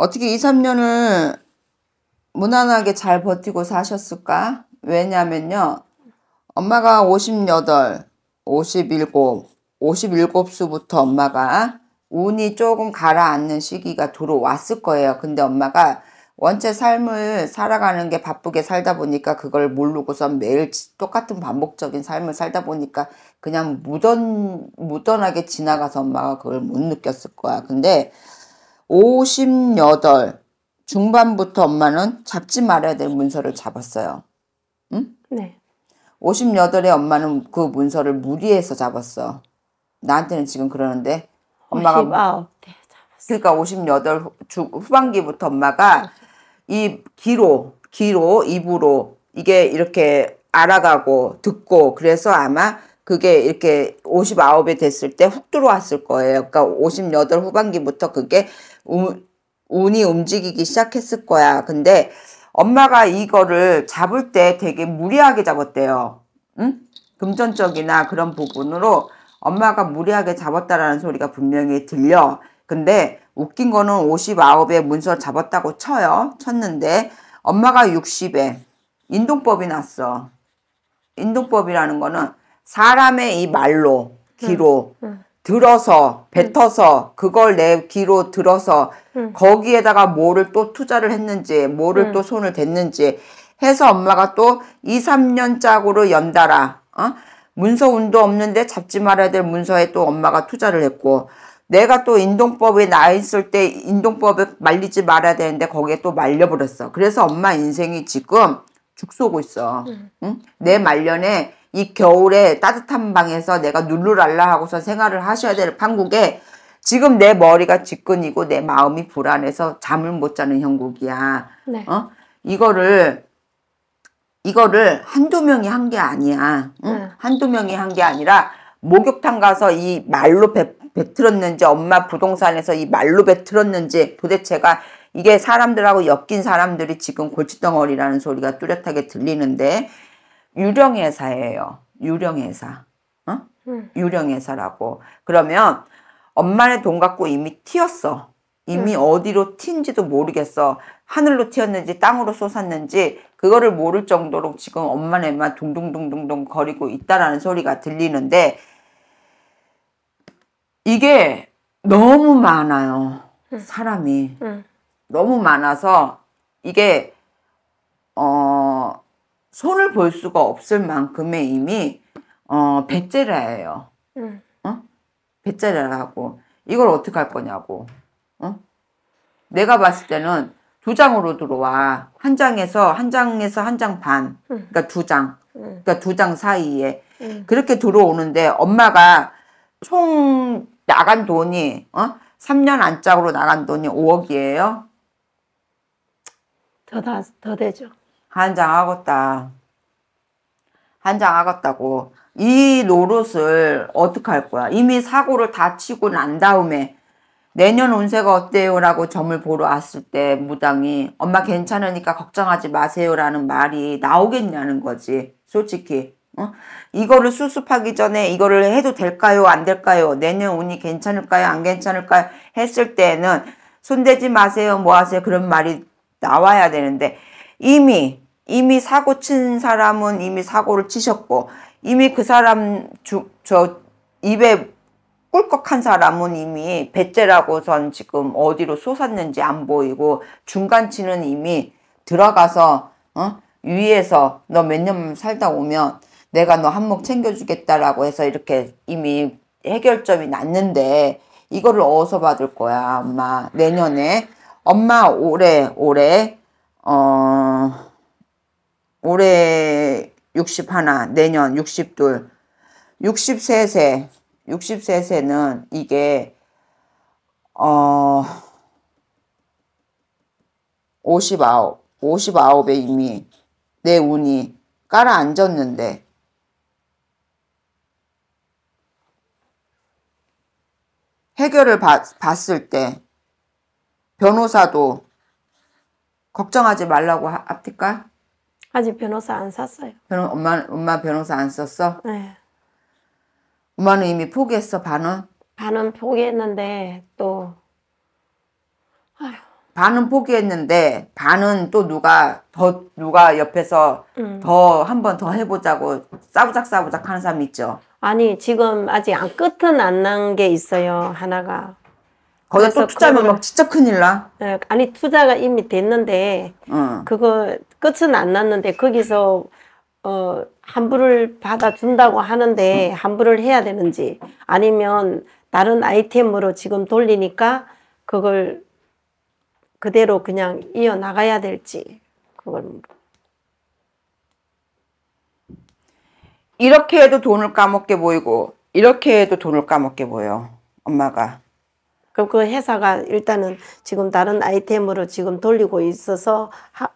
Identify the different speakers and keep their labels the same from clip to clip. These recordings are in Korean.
Speaker 1: 어떻게 2, 3년을 무난하게 잘 버티고 사셨을까? 왜냐면요. 엄마가 58, 57, 57수부터 엄마가 운이 조금 가라앉는 시기가 들어왔을 거예요. 근데 엄마가 원체 삶을 살아가는 게 바쁘게 살다 보니까 그걸 모르고서 매일 똑같은 반복적인 삶을 살다 보니까 그냥 무던, 무던하게 지나가서 엄마가 그걸 못 느꼈을 거야. 근데 58 중반부터 엄마는 잡지 말아야 될 문서를 잡았어요.
Speaker 2: 응? 네.
Speaker 1: 58에 엄마는 그 문서를 무리해서 잡았어. 나한테는 지금 그러는데
Speaker 2: 엄마가
Speaker 1: 그러니까 58 주, 후반기부터 엄마가 이 귀로 귀로 입으로 이게 이렇게 알아가고 듣고 그래서 아마 그게 이렇게 59에 됐을 때 훅 들어왔을 거예요. 그러니까 58 후반기부터 그게 운이 움직이기 시작했을 거야. 근데 엄마가 이거를 잡을 때 되게 무리하게 잡았대요. 응? 금전적이나 그런 부분으로 엄마가 무리하게 잡았다라는 소리가 분명히 들려. 근데 웃긴 거는 59에 문서 잡았다고 쳐요. 쳤는데 엄마가 60에 인동법이 났어. 인동법이라는 거는 사람의 이 말로, 귀로 응, 응. 들어서 음. 뱉어서 그걸 내 귀로 들어서 음. 거기에다가 뭐를 또 투자를 했는지 뭐를 음. 또 손을 댔는지 해서 엄마가 또 2, 3년 짝으로 연달아 어? 문서 운도 없는데 잡지 말아야 될 문서에 또 엄마가 투자를 했고 내가 또 인동법에 나 있을 때 인동법에 말리지 말아야 되는데 거기에 또 말려버렸어. 그래서 엄마 인생이 지금 죽 쏘고 있어. 응? 내 말년에 이 겨울에 따뜻한 방에서 내가 룰루랄라 하고서 생활을 하셔야 될 판국에 지금 내 머리가 지끈이고 내 마음이 불안해서 잠을 못 자는 형국이야. 네. 어? 이거를 이거를 한두 명이 한 게 아니야. 응? 네. 한두 명이 한 게 아니라 목욕탕 가서 이 말로 배, 뱉었는지 엄마 부동산에서 이 말로 뱉었는지 도대체가 이게 사람들하고 엮인 사람들이 지금 골칫덩어리라는 소리가 뚜렷하게 들리는데 유령회사예요. 유령회사. 어? 음. 유령회사라고. 그러면 엄마의 돈 갖고 이미 튀었어. 이미 음. 어디로 튄지도 모르겠어. 하늘로 튀었는지 땅으로 솟았는지 그거를 모를 정도로 지금 엄마네만 둥둥둥둥둥 거리고 있다라는 소리가 들리는데 이게 너무 많아요. 음. 사람이. 너무 많아서 이게 어 손을 볼 수가 없을 만큼의 이미 어 배째라예요.
Speaker 2: 응. 어?
Speaker 1: 배째라라고 이걸 어떻게 할 거냐고. 어? 내가 봤을 때는 두 장으로 들어와 한 장에서 한 장에서 한 장 반. 응. 그러니까 두 장. 응. 그러니까 두 장 사이에 그렇게 들어오는데 엄마가 총 나간 돈이 어? 3년 안짝으로 나간 돈이 5억이에요.
Speaker 2: 더, 나, 더 되죠.
Speaker 1: 한장하겠다. 한장하겠다고. 이 노릇을 어떻게 할 거야? 이미 사고를 다 치고 난 다음에 내년 운세가 어때요? 라고 점을 보러 왔을 때 무당이 엄마 괜찮으니까 걱정하지 마세요 라는 말이 나오겠냐는 거지. 솔직히. 어? 이거를 수습하기 전에 이거를 해도 될까요? 안 될까요? 내년 운이 괜찮을까요? 안 괜찮을까요? 했을 때는 손대지 마세요. 뭐 하세요? 그런 말이 나와야 되는데 이미 이미 사고 친 사람은 이미 사고를 치셨고 이미 그 사람 주, 저 입에 꿀꺽한 사람은 이미 배째라고선 지금 어디로 솟았는지 안 보이고 중간치는 이미 들어가서 어? 위에서 너 몇 년 살다 오면 내가 너 한몫 챙겨주겠다라고 해서 이렇게 이미 해결점이 났는데 이거를 어디서 받을 거야 엄마 내년에 엄마 올해 올해 어, 올해 61, 내년 62, 63세, 63세는 이게, 어, 59, 59에 이미 내 운이 깔아앉았는데, 해결을 봤, 봤을 때, 변호사도 걱정하지 말라고 합니까?
Speaker 2: 아직 변호사 안 샀어요.
Speaker 1: 변호, 엄마, 엄마 변호사 안 썼어? 네. 엄마는 이미 포기했어, 반은?
Speaker 2: 반은 포기했는데, 또,
Speaker 1: 아휴. 반은 포기했는데, 반은 또 누가, 더, 누가 옆에서 음. 더, 한 번 더 해보자고
Speaker 2: 싸부작 싸부작 하는 사람 있죠? 아니, 지금 아직 끝은 안 난 게 있어요, 하나가. 거기다 또 투자하면 막 진짜 큰일 나. 네, 아니 투자가 이미 됐는데 응. 어. 그거 끝은 안 났는데 거기서 어 환불을 받아준다고 하는데 음. 환불을 해야 되는지 아니면 다른 아이템으로 지금 돌리니까 그걸 그대로 그냥 이어 나가야 될지 그걸
Speaker 1: 이렇게 해도 돈을 까먹게 보이고 이렇게 해도 돈을 까먹게 보여 엄마가
Speaker 2: 그럼 그 회사가 일단은 지금 다른 아이템으로 지금 돌리고 있어서 하,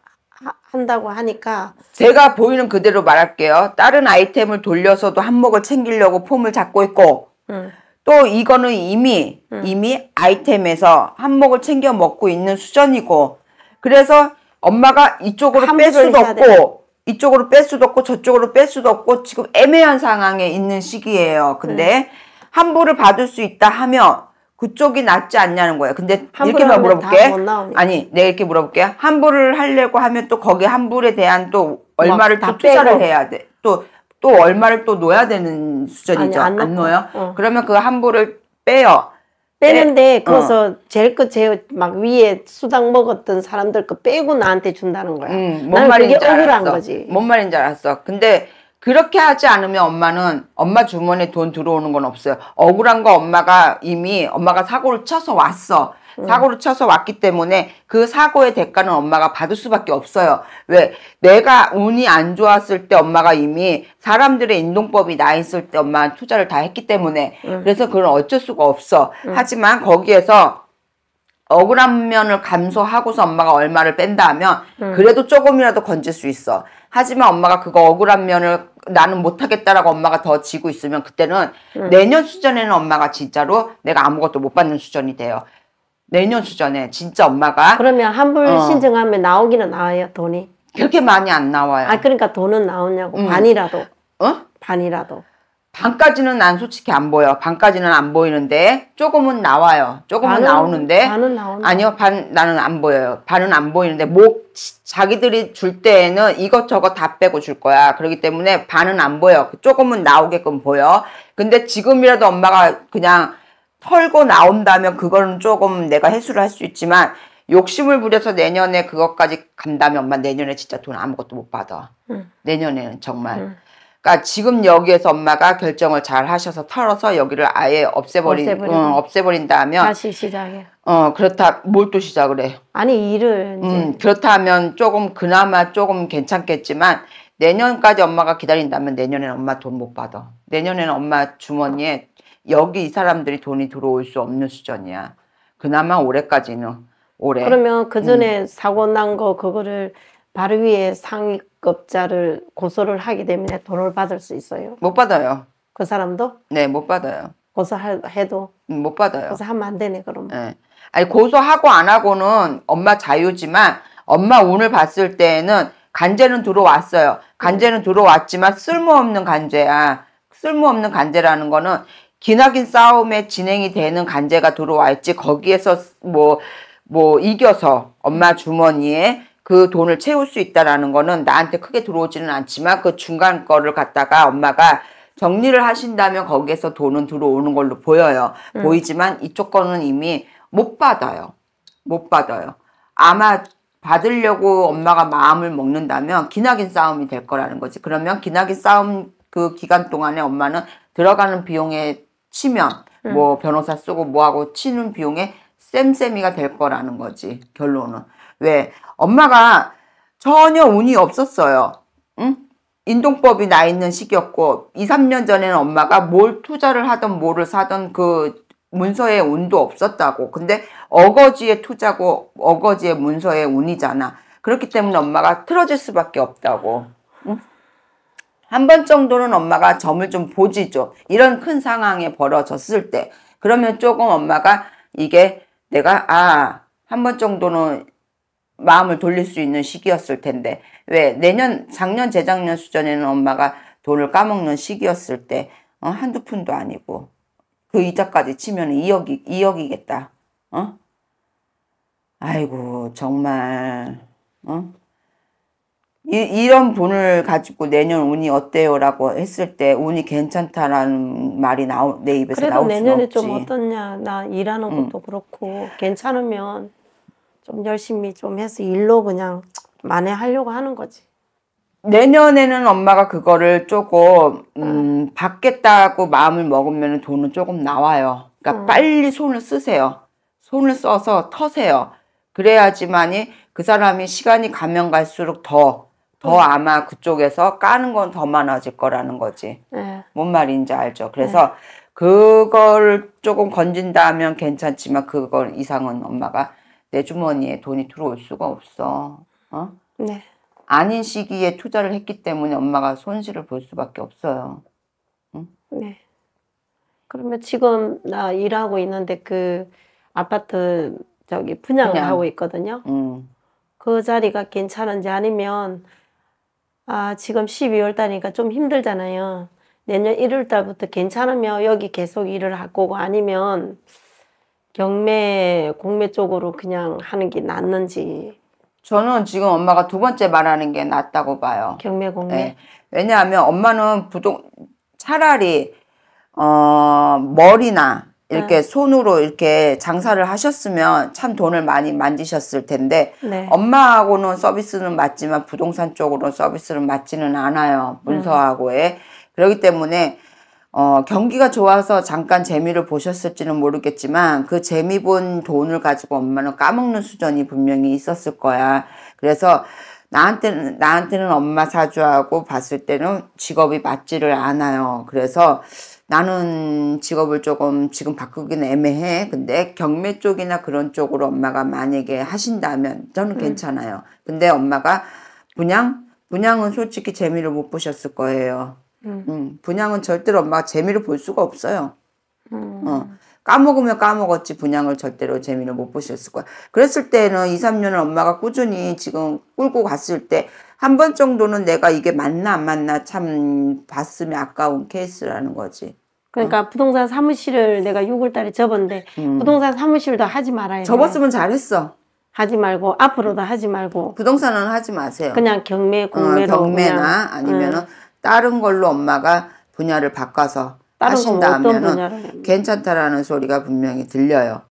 Speaker 2: 한다고 하니까
Speaker 1: 제가 보이는 그대로 말할게요. 다른 아이템을 돌려서도 한몫을 챙기려고 폼을 잡고 있고 음. 또 이거는 이미 음. 이미 아이템에서 한몫을 챙겨 먹고 있는 수전이고 그래서 엄마가 이쪽으로 뺄 수도 없고 이쪽으로 뺄 수도 없고 저쪽으로 뺄 수도 없고 지금 애매한 상황에 있는 시기예요. 근데 음. 환불을 받을 수 있다 하면 그쪽이 낫지 않냐는 거예요. 근데 이렇게만 물어볼게. 아니, 내가 이렇게 물어볼게. 환불을 하려고 하면 또 거기 환불에 대한 또 얼마를 다 투자를 빼고. 해야 돼. 또,
Speaker 2: 또 얼마를 또 놓아야 되는 수준이죠. 아니, 안, 안 놓아요? 어. 그러면 그 환불을 빼요. 빼는데 빼, 네. 그래서 어. 제일 거제막 위에 수당 먹었던 사람들 거 빼고 나한테 준다는 거야. 음, 뭔 말인지 그게 억울한 거지. 뭔 말인지 알았어. 근데
Speaker 1: 그렇게 하지 않으면 엄마는 엄마 주머니에 돈 들어오는 건 없어요. 억울한 거 엄마가 이미 엄마가 사고를 쳐서 왔어. 음. 사고를 쳐서 왔기 때문에 그 사고의 대가는 엄마가 받을 수밖에 없어요. 왜? 내가 운이 안 좋았을 때 엄마가 이미 사람들의 인동법이 나 있을 때 엄마는 투자를 다 했기 때문에 음. 그래서 그건 어쩔 수가 없어. 음. 하지만 거기에서 억울한 면을 감소하고서 엄마가 얼마를 뺀다면 그래도 조금이라도 건질 수 있어. 하지만 엄마가 그거 억울한 면을 나는 못하겠다라고 엄마가 더 지고 있으면 그때는 음. 내년 수전에는 엄마가 진짜로 내가 아무것도 못 받는 수전이 돼요. 내년 수전에 진짜 엄마가 그러면 환불 어.
Speaker 2: 신청하면 나오기는 나와요 돈이? 그렇게 많이 안 나와요. 아 그러니까 돈은 나오냐고 음. 반이라도. 어? 반이라도.
Speaker 1: 반까지는 난 솔직히 안 보여. 반까지는 안 보이는데 조금은 나와요. 조금은 반은, 나오는데 반은
Speaker 2: 나오 아니요
Speaker 1: 반 나는 안 보여요. 반은 안 보이는데 목 자기들이 줄 때에는 이것저것 다 빼고 줄 거야. 그러기 때문에 반은 안 보여. 조금은 나오게끔 보여. 근데 지금이라도 엄마가 그냥 털고 나온다면 그거는 조금 내가 해수를할 수 있지만 욕심을 부려서 내년에 그것까지 간다면 엄마 내년에 진짜 돈 아무것도 못 받아. 응. 내년에는 정말. 응. 그러니까 지금 여기에서 엄마가 결정을 잘 하셔서 털어서 여기를 아예 없애버린 없애버린, 응, 어, 없애버린 다음 다시 시작해. 어 그렇다 뭘 또 시작을 해?
Speaker 2: 아니 일을 이제. 음,
Speaker 1: 그렇다면 조금 그나마 조금 괜찮겠지만 내년까지 엄마가 기다린다면 내년에는 엄마 돈 못 받아. 내년에는 엄마 주머니에 여기 이 사람들이 돈이 들어올 수 없는 수준이야. 그나마 올해까지는 올해. 그러면
Speaker 2: 그 전에 음. 사고 난 거 그거를 바로 위에 상급자를 위 고소를 하게 되면 돈을 받을 수 있어요. 못 받아요. 그 사람도? 네, 못 받아요. 고소해도?
Speaker 1: 음, 못 받아요. 고소하면 안 되네, 그럼. 네. 아니, 고소하고 안 하고는 엄마 자유지만 엄마 운을 봤을 때에는 간제는 들어왔어요. 간제는 들어왔지만 쓸모없는 간제야. 쓸모없는 간제라는 거는 기나긴 싸움에 진행이 되는 간제가 들어와 있지 거기에서 뭐뭐 뭐 이겨서 엄마 주머니에 그 돈을 채울 수 있다라는 거는 나한테 크게 들어오지는 않지만 그 중간 거를 갖다가 엄마가 정리를 하신다면 거기에서 돈은 들어오는 걸로 보여요. 음. 보이지만 이쪽 거는 이미 못 받아요. 못 받아요. 아마 받으려고 엄마가 마음을 먹는다면 기나긴 싸움이 될 거라는 거지. 그러면 기나긴 싸움 그 기간 동안에 엄마는 들어가는 비용에 치면 음. 뭐 변호사 쓰고 뭐하고 치는 비용에 쌤쌤이가 될 거라는 거지 결론은 왜? 엄마가 전혀 운이 없었어요. 응? 인동법이 나 있는 시기였고 2, 3년 전에는 엄마가 뭘 투자를 하던 뭐를 사던 그 문서에 운도 없었다고. 근데 어거지의 투자고 어거지의 문서의 운이잖아. 그렇기 때문에 엄마가 틀어질 수밖에 없다고. 응? 한 번 정도는 엄마가 점을 좀 보지 좀. 이런 큰 상황에 벌어졌을 때. 그러면 조금 엄마가 이게 내가 아, 한 번 정도는 마음을 돌릴 수 있는 시기였을 텐데 왜 내년 작년 재작년 수전에는 엄마가 돈을 까먹는 시기였을 때 어? 한두 푼도 아니고 그 이자까지 치면 2억이, 2억이겠다 어? 아이고 정말 어? 이, 런 돈을 가지고 내년 운이 어때요? 라고 했을 때 운이 괜찮다라는 말이 나오, 내 입에서 나올 수 없지. 그래도 내년에 좀
Speaker 2: 어떻냐. 나 일하는 음. 것도 응. 그렇고 괜찮으면 좀 열심히 좀 해서 일로 그냥 만회하려고 하는 거지.
Speaker 1: 내년에는 엄마가 그거를 조금 네. 음, 받겠다고 마음을 먹으면 돈은 조금 나와요. 그러니까 음. 빨리 손을 쓰세요. 손을 써서 터세요. 그래야지만이 그 사람이 시간이 가면 갈수록 더, 더 음. 아마 그쪽에서 까는 건 더 많아질 거라는 거지. 네. 뭔 말인지 알죠. 그래서 네. 그걸 조금 건진다면 괜찮지만 그걸 이상은 엄마가 내 주머니에 돈이 들어올 수가 없어.
Speaker 2: 어? 네.
Speaker 1: 아닌 시기에 투자를 했기 때문에 엄마가 손실을 볼 수밖에 없어요. 응?
Speaker 2: 네. 그러면 지금 나 일하고 있는데 그 아파트 저기 분양을 분양. 하고 있거든요. 음. 그 자리가 괜찮은지 아니면 아 지금 12월 달이니까 좀 힘들잖아요. 내년 1월 달부터 괜찮으면 여기 계속 일을 할 거고 아니면 경매 공매 쪽으로 그냥 하는 게 낫는지
Speaker 1: 저는 지금 엄마가 두 번째 말하는 게 낫다고 봐요. 경매 공매. 네. 왜냐하면 엄마는 부동 차라리 어 머리나 이렇게 네. 손으로 이렇게 장사를 하셨으면 참 돈을 많이 만지셨을 텐데 네. 엄마하고는 서비스는 맞지만 부동산 쪽으로 서비스는 맞지는 않아요 네. 문서하고에 음. 그렇기 때문에 어, 경기가 좋아서 잠깐 재미를 보셨을지는 모르겠지만 그 재미 본 돈을 가지고 엄마는 까먹는 수전이 분명히 있었을 거야. 그래서 나한테는 나한테는 엄마 사주하고 봤을 때는 직업이 맞지를 않아요. 그래서 나는 직업을 조금 지금 바꾸긴 애매해. 근데 경매 쪽이나 그런 쪽으로 엄마가 만약에 하신다면 저는 음. 괜찮아요. 근데 엄마가 분양 분양은 솔직히 재미를 못 보셨을 거예요. 음. 음. 분양은 절대로 엄마가 재미를 볼 수가 없어요. 음. 어. 까먹으면 까먹었지 분양을 절대로 재미를 못 보셨을 거야. 그랬을 때는 2, 3년을 엄마가 꾸준히 지금 끌고 갔을 때 한 번 정도는 내가 이게 맞나 안 맞나 참 봤으면 아까운 케이스라는 거지.
Speaker 2: 그러니까 어. 부동산 사무실을 내가 6월 달에 접었는데 음. 부동산 사무실도 하지 말아야 돼. 접었으면 잘했어. 하지 말고 앞으로도 하지 말고 부동산은 하지 마세요. 그냥 경매 공매로 어, 경매나 아니면은 음. 다른
Speaker 1: 걸로 엄마가 분야를 바꿔서 하신다 하면은 괜찮다라는 소리가 분명히 들려요.